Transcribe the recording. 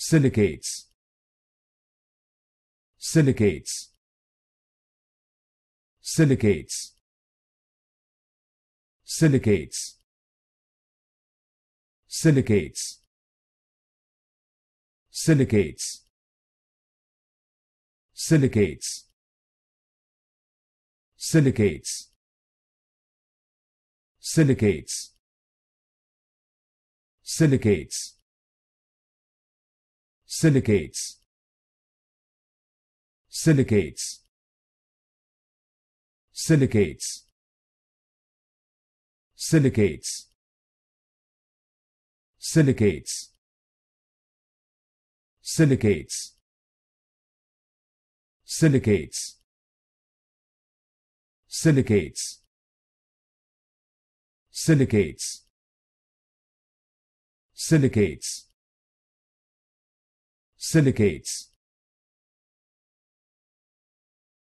silicates silicates silicates silicates silicates silicates silicates silicates silicates silicates silicates silicates silicates silicates silicates silicates silicates silicates silicates silicates syndicates